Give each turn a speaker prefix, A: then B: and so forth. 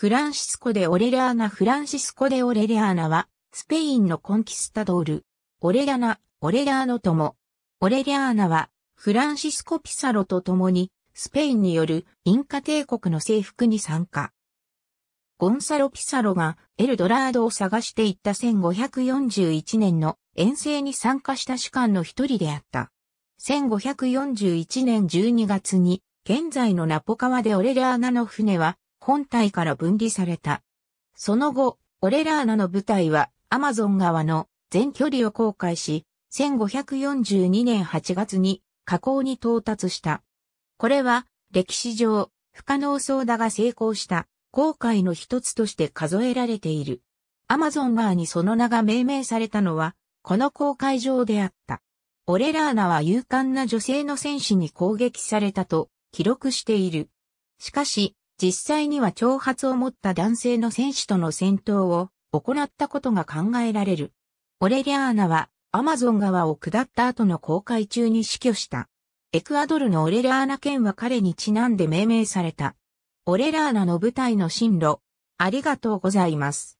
A: フランシスコ・デ・オレリアーナフランシスコ・デ・オレリアーナは、スペインのコンキスタドール、オレリアナ、オレリアーノとも、オレリアーナは、フランシスコ・ピサロと共に、スペインによるインカ帝国の征服に参加。ゴンサロ・ピサロがエルドラードを探していった1541年の遠征に参加した士官の一人であった。1541年12月に現在のナポ川でオレリアナの船は本体から分離された。その後、オレラーナの部隊はアマゾン川の全距離を航海し、1542年8月に河口に到達した。これは歴史上不可能そうだが成功した航海の一つとして数えられている。アマゾン川にその名が命名されたのは、この航海場であった。オレラーナは勇敢な女性の戦士に攻撃されたと記録している。しかし、実際には長髪を持った男性の選手との戦闘を行ったことが考えられる。オレリアーナはアマゾン川を下った後の航海中に死去した。エクアドルのオレリアーナ県は彼にちなんで命名された。オレラーナの舞台の進路、ありがとうございます。